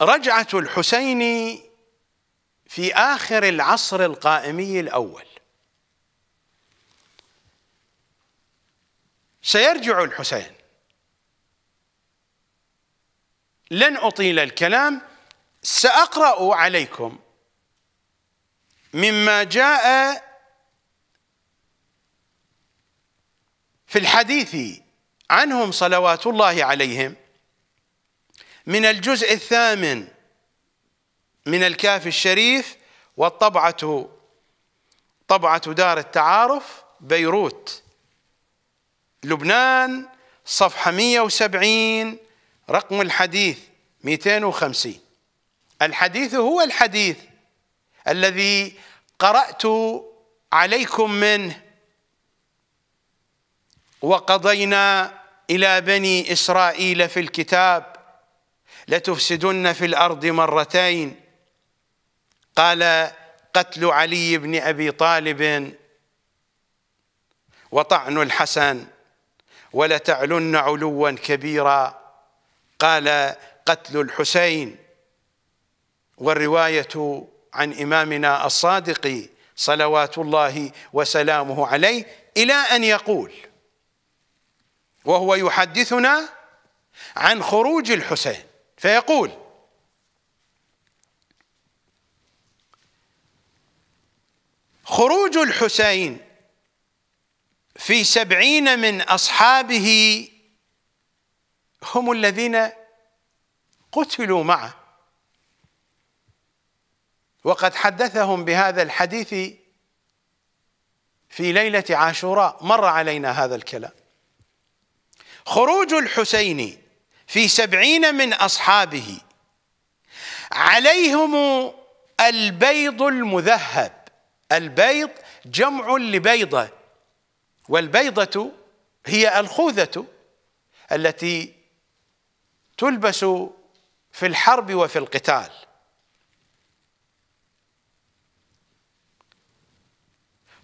رجعة الحسين في آخر العصر القائمي الأول سيرجع الحسين لن أطيل الكلام سأقرأ عليكم مما جاء في الحديث عنهم صلوات الله عليهم من الجزء الثامن من الكاف الشريف والطبعة طبعة دار التعارف بيروت لبنان صفحة 170 رقم الحديث 250 الحديث هو الحديث الذي قرأت عليكم منه وقضينا إلى بني إسرائيل في الكتاب لتفسدن في الأرض مرتين قال قتل علي بن أبي طالب وطعن الحسن ولتعلن علوا كبيرا قال قتل الحسين والرواية عن إمامنا الصادق صلوات الله وسلامه عليه إلى أن يقول وهو يحدثنا عن خروج الحسين فيقول خروج الحسين في سبعين من أصحابه هم الذين قتلوا معه وقد حدثهم بهذا الحديث في ليلة عاشوراء مر علينا هذا الكلام خروج الحسين في سبعين من أصحابه عليهم البيض المذهب البيض جمع لبيضة والبيضة هي الخوذة التي تلبس في الحرب وفي القتال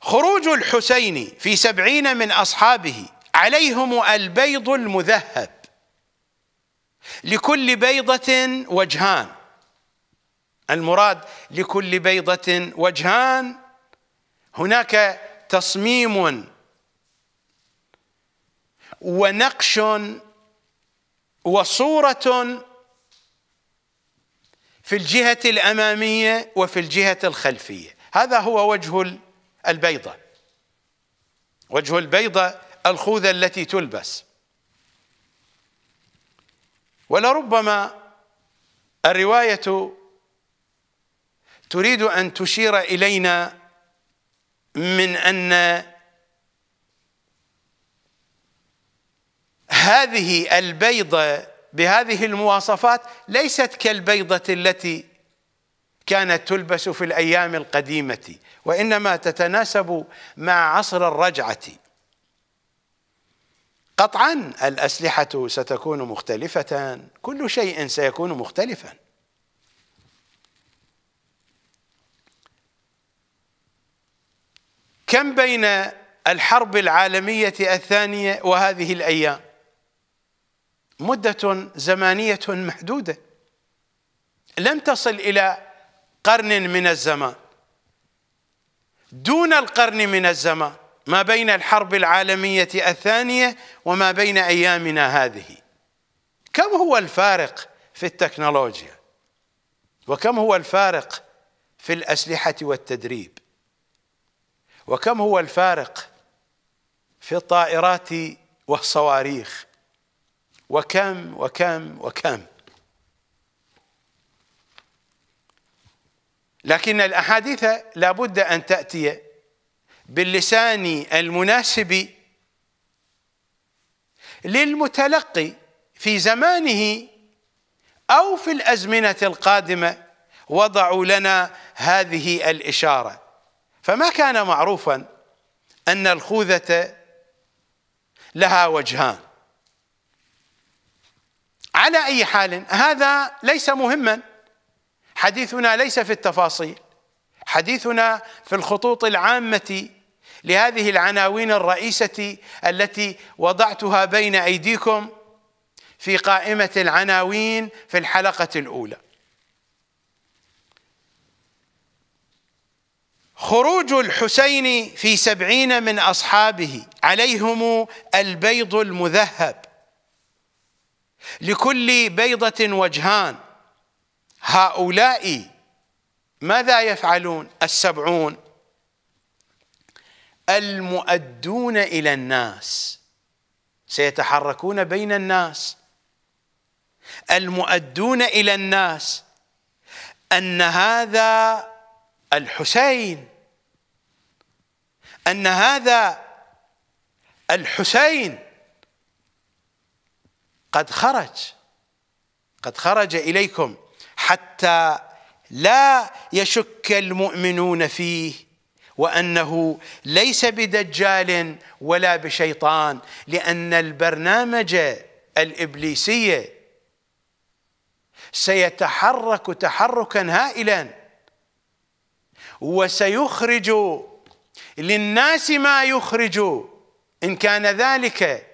خروج الحسين في سبعين من أصحابه عليهم البيض المذهب لكل بيضة وجهان المراد لكل بيضة وجهان هناك تصميم ونقش وصورة في الجهة الأمامية وفي الجهة الخلفية هذا هو وجه البيضة وجه البيضة الخوذة التي تلبس ولربما الروايه تريد ان تشير الينا من ان هذه البيضه بهذه المواصفات ليست كالبيضه التي كانت تلبس في الايام القديمه وانما تتناسب مع عصر الرجعه قطعا الأسلحة ستكون مختلفة كل شيء سيكون مختلفا كم بين الحرب العالمية الثانية وهذه الأيام مدة زمانية محدودة لم تصل إلى قرن من الزمان دون القرن من الزمان ما بين الحرب العالمية الثانية وما بين أيامنا هذه كم هو الفارق في التكنولوجيا وكم هو الفارق في الأسلحة والتدريب وكم هو الفارق في الطائرات والصواريخ وكم وكم وكم لكن الأحاديث لا بد أن تأتي باللسان المناسب للمتلقي في زمانه او في الازمنه القادمه وضعوا لنا هذه الاشاره فما كان معروفا ان الخوذه لها وجهان على اي حال هذا ليس مهما حديثنا ليس في التفاصيل حديثنا في الخطوط العامه لهذه العناوين الرئيسة التي وضعتها بين أيديكم في قائمة العناوين في الحلقة الأولى خروج الحسين في سبعين من أصحابه عليهم البيض المذهب لكل بيضة وجهان هؤلاء ماذا يفعلون السبعون المؤدون إلى الناس سيتحركون بين الناس المؤدون إلى الناس أن هذا الحسين أن هذا الحسين قد خرج قد خرج إليكم حتى لا يشك المؤمنون فيه وانه ليس بدجال ولا بشيطان لان البرنامج الابليسي سيتحرك تحركا هائلا وسيخرج للناس ما يخرج ان كان ذلك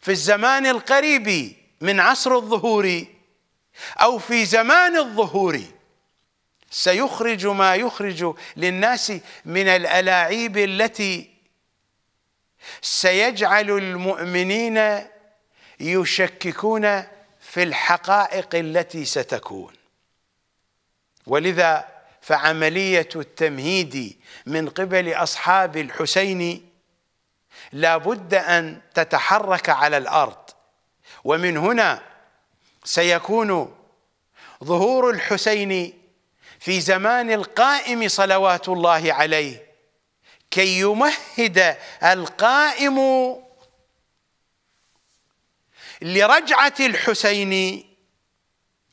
في الزمان القريب من عصر الظهور او في زمان الظهور سيخرج ما يخرج للناس من الالاعيب التي سيجعل المؤمنين يشككون في الحقائق التي ستكون ولذا فعمليه التمهيد من قبل اصحاب الحسين لا بد ان تتحرك على الارض ومن هنا سيكون ظهور الحسين في زمان القائم صلوات الله عليه كي يمهد القائم لرجعه الحسين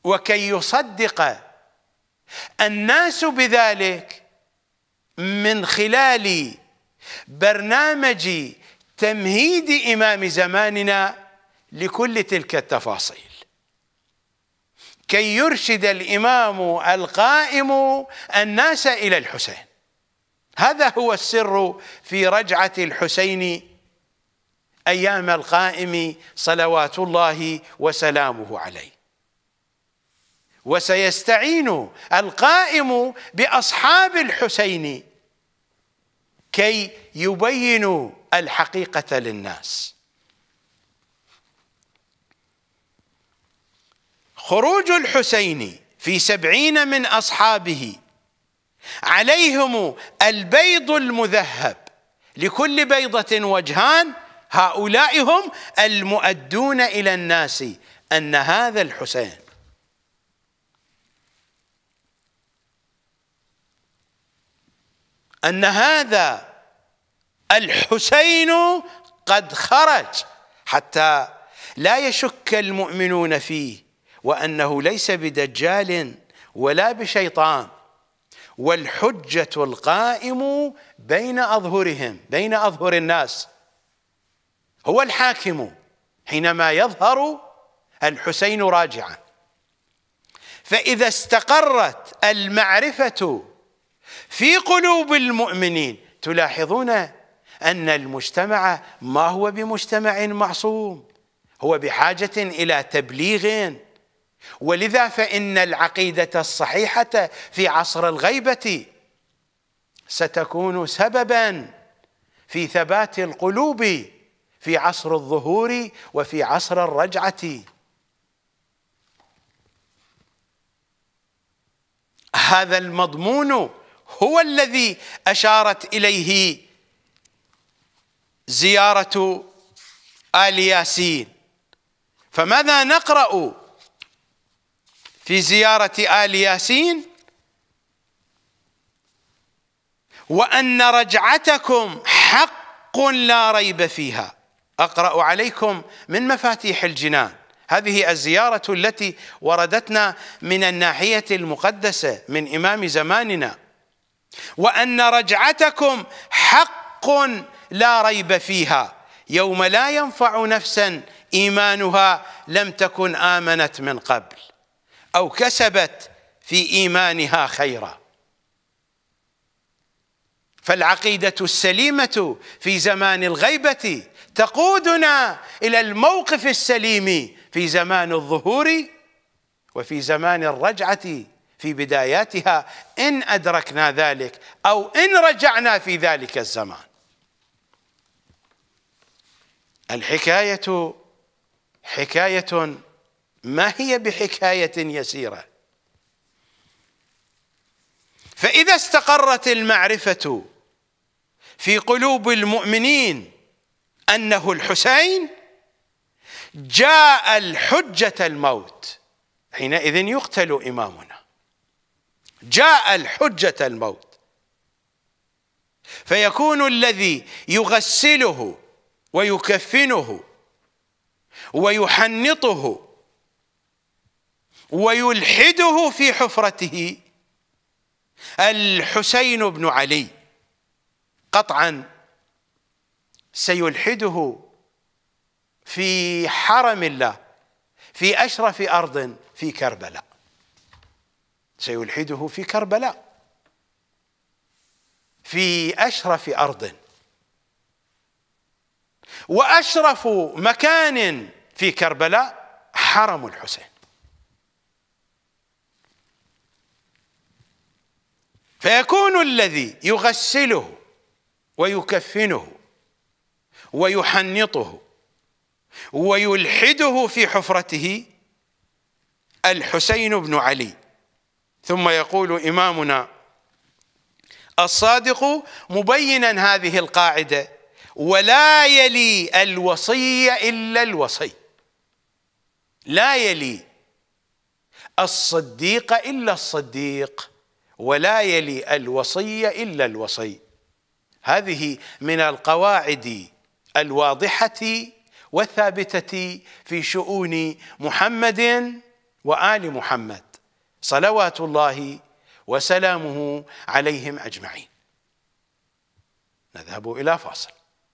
وكي يصدق الناس بذلك من خلال برنامج تمهيد امام زماننا لكل تلك التفاصيل كي يرشد الامام القائم الناس الى الحسين هذا هو السر في رجعه الحسين ايام القائم صلوات الله وسلامه عليه وسيستعين القائم باصحاب الحسين كي يبينوا الحقيقه للناس خروج الحسين في سبعين من أصحابه عليهم البيض المذهب لكل بيضة وجهان هؤلاء هم المؤدون إلى الناس أن هذا الحسين أن هذا الحسين قد خرج حتى لا يشك المؤمنون فيه وأنه ليس بدجال ولا بشيطان والحجة القائم بين أظهرهم بين أظهر الناس هو الحاكم حينما يظهر الحسين راجعا فإذا استقرت المعرفة في قلوب المؤمنين تلاحظون أن المجتمع ما هو بمجتمع معصوم هو بحاجة إلى تبليغ ولذا فإن العقيدة الصحيحة في عصر الغيبة ستكون سببا في ثبات القلوب في عصر الظهور وفي عصر الرجعة هذا المضمون هو الذي أشارت إليه زيارة آل ياسين فماذا نقرأ في زيارة آل ياسين وأن رجعتكم حق لا ريب فيها أقرأ عليكم من مفاتيح الجنان هذه الزيارة التي وردتنا من الناحية المقدسة من إمام زماننا وأن رجعتكم حق لا ريب فيها يوم لا ينفع نفسا إيمانها لم تكن آمنت من قبل أو كسبت في إيمانها خيرا فالعقيدة السليمة في زمان الغيبة تقودنا إلى الموقف السليم في زمان الظهور وفي زمان الرجعة في بداياتها إن أدركنا ذلك أو إن رجعنا في ذلك الزمان الحكاية حكاية ما هي بحكاية يسيرة فإذا استقرت المعرفة في قلوب المؤمنين أنه الحسين جاء الحجة الموت حينئذ يقتل إمامنا جاء الحجة الموت فيكون الذي يغسله ويكفنه ويحنطه ويلحده في حفرته الحسين بن علي قطعا سيلحده في حرم الله في أشرف أرض في كربلاء سيلحده في كربلاء في أشرف أرض وأشرف مكان في كربلاء حرم الحسين فيكون الذي يغسله ويكفنه ويحنطه ويلحده في حفرته الحسين بن علي ثم يقول إمامنا الصادق مبينا هذه القاعدة ولا يلي الوصي إلا الوصي لا يلي الصديق إلا الصديق ولا يلي الوصي إلا الوصي هذه من القواعد الواضحة والثابتة في شؤون محمد وآل محمد صلوات الله وسلامه عليهم أجمعين نذهب إلى فاصل